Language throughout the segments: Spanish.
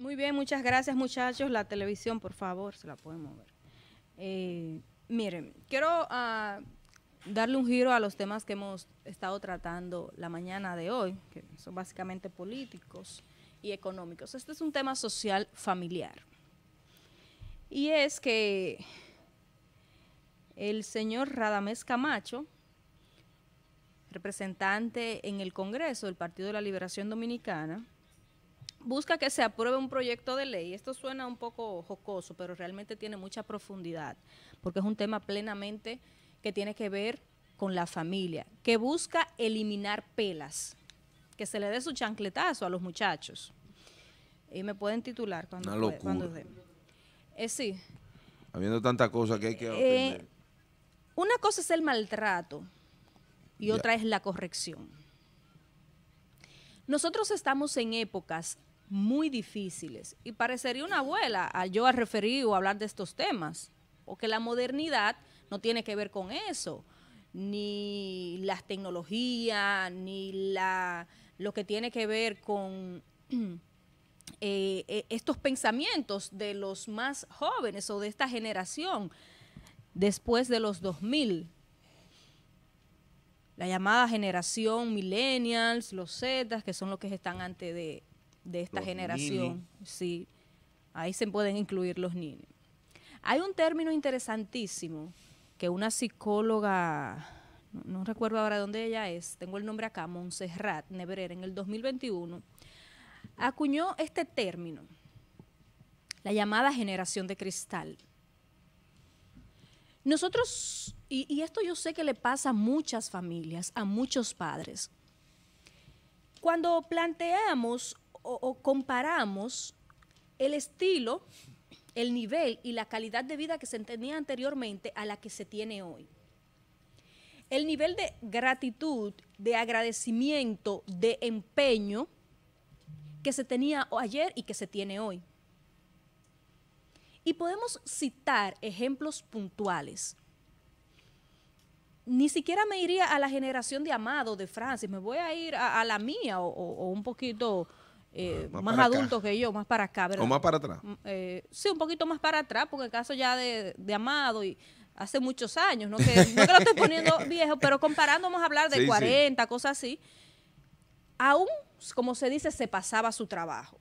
Muy bien, muchas gracias muchachos. La televisión, por favor, se la pueden mover. Eh, miren, quiero ah, darle un giro a los temas que hemos estado tratando la mañana de hoy, que son básicamente políticos y económicos. Este es un tema social familiar. Y es que el señor Radamés Camacho, representante en el Congreso del Partido de la Liberación Dominicana, busca que se apruebe un proyecto de ley. Esto suena un poco jocoso, pero realmente tiene mucha profundidad, porque es un tema plenamente que tiene que ver con la familia, que busca eliminar pelas, que se le dé su chancletazo a los muchachos. Y me pueden titular cuando... Una locura. Eh, sí. Habiendo tanta cosa que hay que... Eh, una cosa es el maltrato y otra es la corrección. Nosotros estamos en épocas muy difíciles. Y parecería una abuela a yo a referir o hablar de estos temas, porque la modernidad no tiene que ver con eso, ni las tecnologías, ni la, lo que tiene que ver con eh, eh, estos pensamientos de los más jóvenes o de esta generación después de los 2000 la llamada generación millennials, los Zetas, que son los que están antes de, de esta generación. Sí, ahí se pueden incluir los niños. Hay un término interesantísimo que una psicóloga, no, recuerdo ahora dónde ella es, tengo el nombre acá, Montserrat Nebrera, en el 2021, acuñó este término, la llamada generación de cristal. Nosotros, y esto yo sé que le pasa a muchas familias, a muchos padres, cuando planteamos o, comparamos el estilo, el nivel y la calidad de vida que se tenía anteriormente a la que se tiene hoy. El nivel de gratitud, de agradecimiento, de empeño que se tenía ayer y que se tiene hoy. Y podemos citar ejemplos puntuales. Ni siquiera me iría a la generación de Amado, de Francis, me voy a ir a, la mía o un poquito eh, más, adultos que yo, más para acá, O más para atrás. Mm, eh, sí, un poquito más para atrás, porque el caso ya de, Amado y hace muchos años, no que, lo estoy poniendo viejo, pero comparándonos a hablar de 40, cosas así, aún, como se dice, se pasaba su trabajo.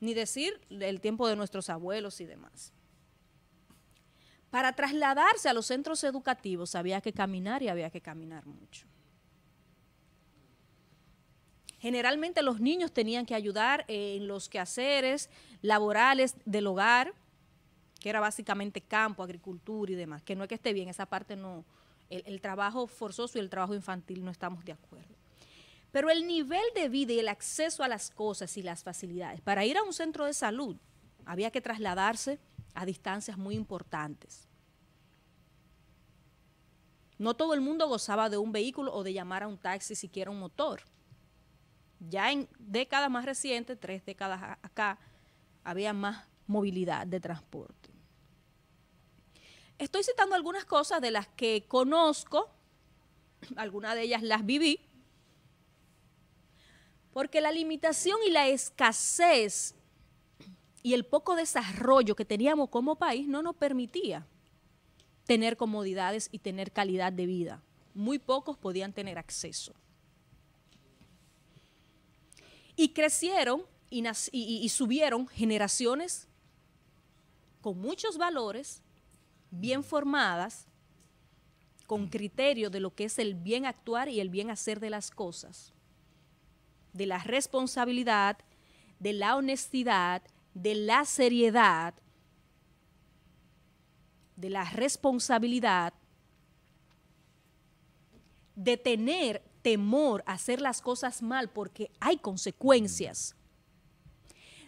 Ni decir el tiempo de nuestros abuelos y demás. Para trasladarse a los centros educativos había que caminar y había que caminar mucho. Generalmente los niños tenían que ayudar en los quehaceres laborales del hogar, que era básicamente campo, agricultura y demás, que no es que esté bien, esa parte no, el, trabajo forzoso y el trabajo infantil no estamos de acuerdo. Pero el nivel de vida y el acceso a las cosas y las facilidades, para ir a un centro de salud había que trasladarse a distancias muy importantes. No todo el mundo gozaba de un vehículo o de llamar a un taxi, siquiera un motor. Ya en décadas más recientes, tres décadas acá, había más movilidad de transporte. Estoy citando algunas cosas de las que conozco, algunas de ellas las viví, porque la limitación y la escasez y el poco desarrollo que teníamos como país no nos permitía tener comodidades y tener calidad de vida. Muy pocos podían tener acceso. Y crecieron y, subieron generaciones con muchos valores, bien formadas, con criterio de lo que es el bien actuar y el bien hacer de las cosas, de la responsabilidad, de la honestidad, de la seriedad, de la responsabilidad, de tener temor a hacer las cosas mal porque hay consecuencias.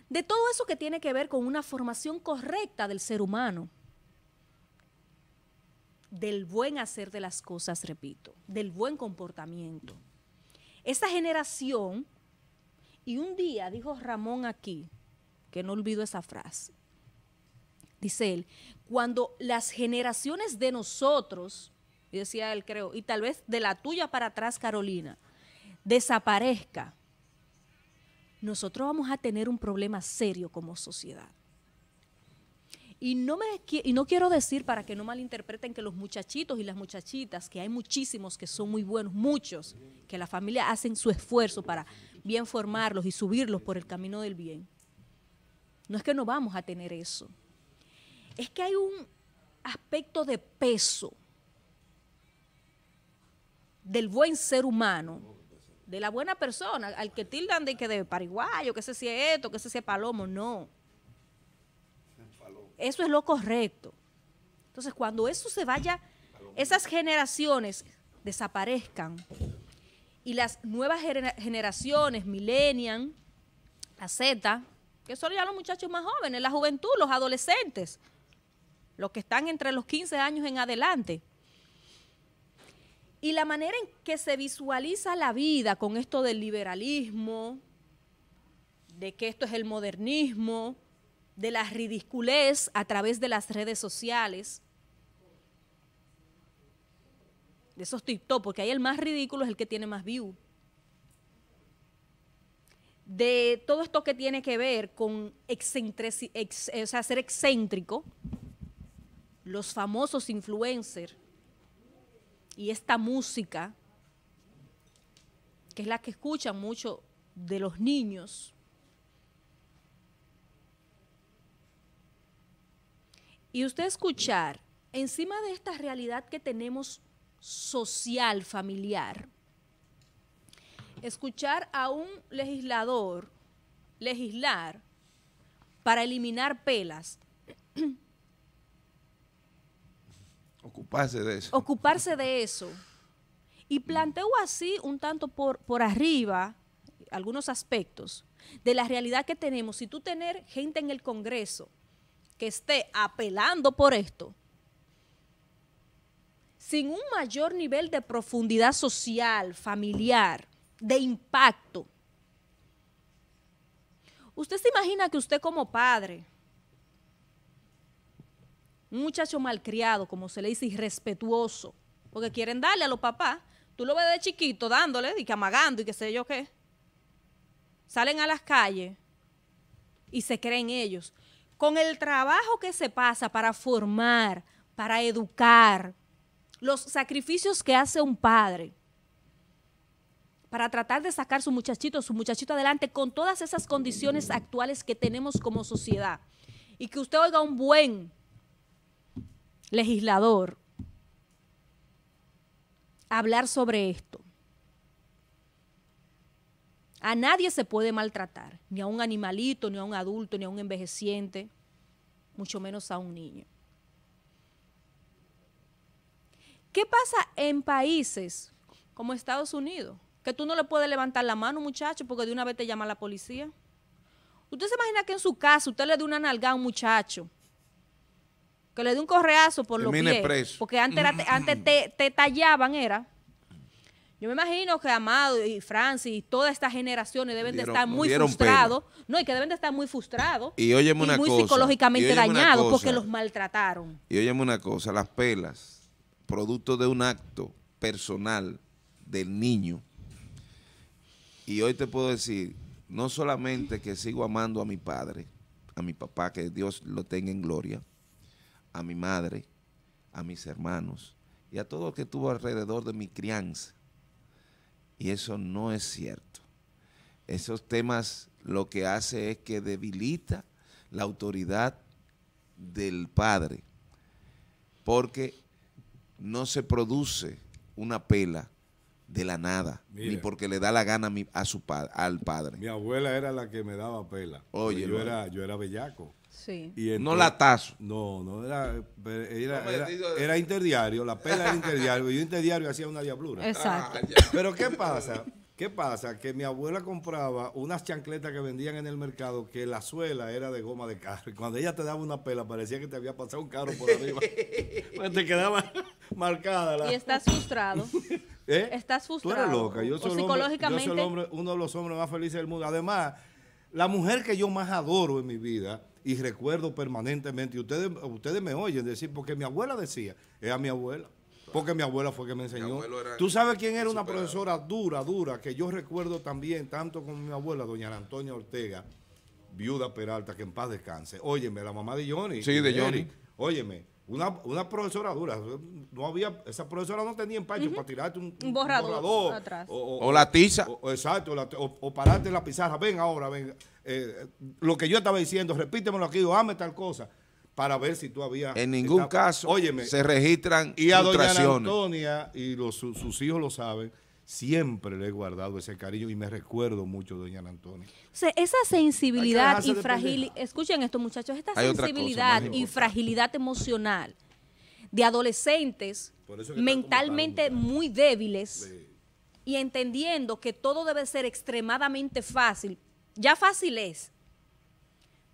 De todo eso que tiene que ver con una formación correcta del ser humano, del buen hacer de las cosas, repito, del buen comportamiento. Esa generación, y un día dijo Ramón aquí, que no olvido esa frase, dice él, cuando las generaciones de nosotros y decía él, creo, y tal vez de la tuya para atrás, Carolina, desaparezca, nosotros vamos a tener un problema serio como sociedad. Y no, me, no quiero decir para que no malinterpreten que los muchachitos y las muchachitas, que hay muchísimos que son muy buenos, muchos, que la familia hacen su esfuerzo para bien formarlos y subirlos por el camino del bien. No es que no vamos a tener eso. Es que hay un aspecto de peso del buen ser humano, de la buena persona, al que tildan de que de pariguayo, que se sea esto, que se sea palomo, no. Eso es lo correcto. Entonces, cuando eso se vaya, esas generaciones desaparezcan y las nuevas generaciones, millennials, la Z, que son ya los muchachos más jóvenes, la juventud, los adolescentes, los que están entre los 15 años en adelante, y la manera en que se visualiza la vida con esto del liberalismo, de que esto es el modernismo, de la ridiculez a través de las redes sociales, de esos TikTok, porque ahí el más ridículo es el que tiene más view. De todo esto que tiene que ver con o ser excéntrico, los famosos influencers, y esta música, que es la que escuchan mucho de los niños, y usted escuchar encima de esta realidad que tenemos social, familiar, escuchar a un legislador legislar para eliminar pelas Ocuparse de eso. Ocuparse de eso. Y planteo así un tanto por, por arriba algunos aspectos de la realidad que tenemos. Si tú tener gente en el Congreso que esté apelando por esto, sin un mayor nivel de profundidad social, familiar, de impacto. Usted se imagina que usted como padre, un muchacho malcriado, como se le dice, irrespetuoso, porque quieren darle a los papás. Tú lo ves de chiquito dándole y que amagando y qué sé yo qué. Salen a las calles y se creen ellos. Con el trabajo que se pasa para formar, para educar, los sacrificios que hace un padre para tratar de sacar su muchachito, su muchachito adelante con todas esas condiciones actuales que tenemos como sociedad. Y que usted oiga un buen legislador hablar sobre esto. A nadie se puede maltratar, ni a un animalito, ni a un adulto, ni a un envejeciente, mucho menos a un niño. ¿Qué pasa en países como Estados Unidos? Que tú no le puedes levantar la mano, muchacho, porque de una vez te llama la policía. ¿Usted se imagina que en su casa usted le dé una nalga a un muchacho que le dé un correazo por los pies. Porque antes, mm-hmm. antes te, tallaban, era. Yo me imagino que Amado y Francis y todas estas generaciones deben de estar muy frustrados. No, y que deben de estar muy frustrados. Y, y una muy psicológicamente dañados porque los maltrataron. Y óyeme una cosa, las pelas, producto de un acto personal del niño. Y hoy te puedo decir, no solamente que sigo amando a mi padre, a mi papá, que Dios lo tenga en gloria, a mi madre, a mis hermanos y a todo lo que estuvo alrededor de mi crianza. Y eso no es cierto. Esos temas lo que hace es que debilita la autoridad del padre, porque no se produce una pela de la nada, ni porque le da la gana a, su, al padre. Mi abuela era la que me daba pela. yo era, yo era bellaco. Y él no latazo. No, no, era, interdiario, la pela era interdiario, y yo interdiario hacía una diablura. Exacto. Ah, Pero ¿qué pasa? ¿Qué pasa? Que mi abuela compraba unas chancletas que vendían en el mercado que la suela era de goma de carro. Y cuando ella te daba una pela, parecía que te había pasado un carro por arriba. Pues, te quedaba marcada. La... Y estás frustrado. ¿Eh? Estás frustrado. Tú eres loca. Yo soy, uno de los hombres más felices del mundo. Además, la mujer que yo más adoro en mi vida y recuerdo permanentemente. Y ustedes, ustedes me oyen decir, porque mi abuela decía, era mi abuela. Porque mi abuela fue que me enseñó. Tú sabes quién era una profesora dura, dura, que yo recuerdo también, tanto con mi abuela, doña Antonia Ortega, viuda Peralta, que en paz descanse. Óyeme, la mamá de Johnny. Sí, de Johnny. óyeme, una, profesora dura, no había, esa profesora no tenía empacho para tirarte un, borrador, O, la tiza. O, exacto, o, pararte en la pizarra, ven ahora, ven. Eh, lo que yo estaba diciendo, repítemelo aquí, o tal cosa, para ver si tú había... En ningún caso óyeme, se registran Y a y los, sus hijos lo saben, siempre le he guardado ese cariño y me recuerdo mucho, doña Antonia. esa sensibilidad y fragilidad, escuchen esto muchachos, esta sensibilidad y fragilidad emocional de adolescentes mentalmente muy débiles y entendiendo que todo debe ser extremadamente fácil, ya fácil es,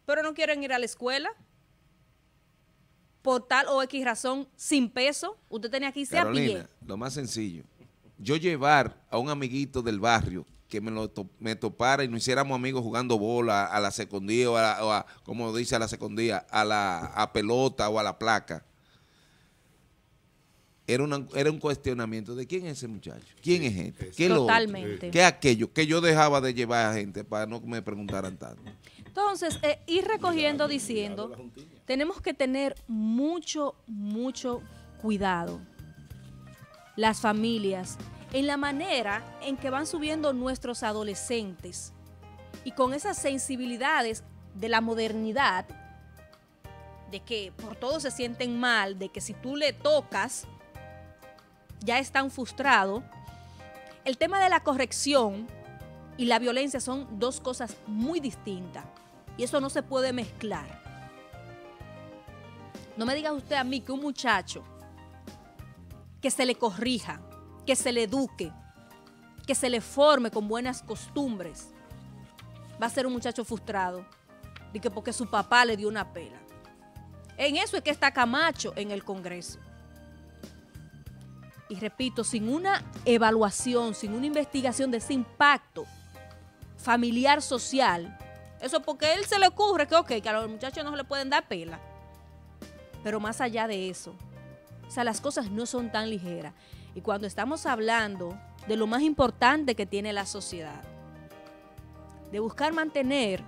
pero no quieren ir a la escuela por tal o X razón sin peso, usted tenía que irse a pie. Lo más sencillo, yo llevar a un amiguito del barrio que me, lo me topara y nos hiciéramos amigos jugando bola a la secundía o a, como dice a la secundía, a la a pelota o a la placa. Era, era un cuestionamiento de quién es ese muchacho, quién es gente qué es Lo qué aquello, que yo dejaba de llevar a gente para no me preguntaran tanto. Entonces, eh, ir recogiendo diciendo, tenemos que tener mucho, mucho cuidado las familias, en la manera en que van subiendo nuestros adolescentes y con esas sensibilidades de la modernidad, de que por todo se sienten mal, de que si tú le tocas, ya están frustrados. El tema de la corrección y la violencia son dos cosas muy distintas y eso no se puede mezclar. No me diga usted a mí que un muchacho que se le corrija, que se le eduque, que se le forme con buenas costumbres, va a ser un muchacho frustrado, de que porque su papá le dio una pela. En eso es que está Camacho en el Congreso. Y repito, sin una evaluación, sin una investigación de ese impacto familiar, social, eso porque a él se le ocurre que, ok, que a los muchachos no se le pueden dar pela. Pero más allá de eso, o sea, las cosas no son tan ligeras. Y cuando estamos hablando de lo más importante que tiene la sociedad, de buscar mantener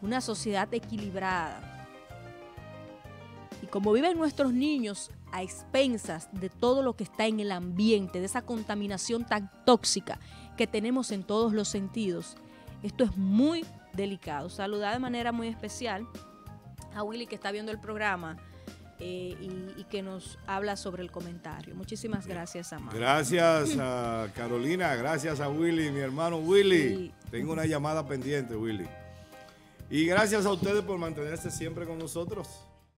una sociedad equilibrada. Y como viven nuestros niños a expensas de todo lo que está en el ambiente, de esa contaminación tan tóxica que tenemos en todos los sentidos, esto es muy delicado. Saludar de manera muy especial a Willy que está viendo el programa, eh, y, que nos habla sobre el comentario. Muchísimas gracias, Amado. Gracias a Carolina, gracias a Willy, mi hermano Willy. Tengo una llamada pendiente, Willy. Y gracias a ustedes por mantenerse siempre con nosotros.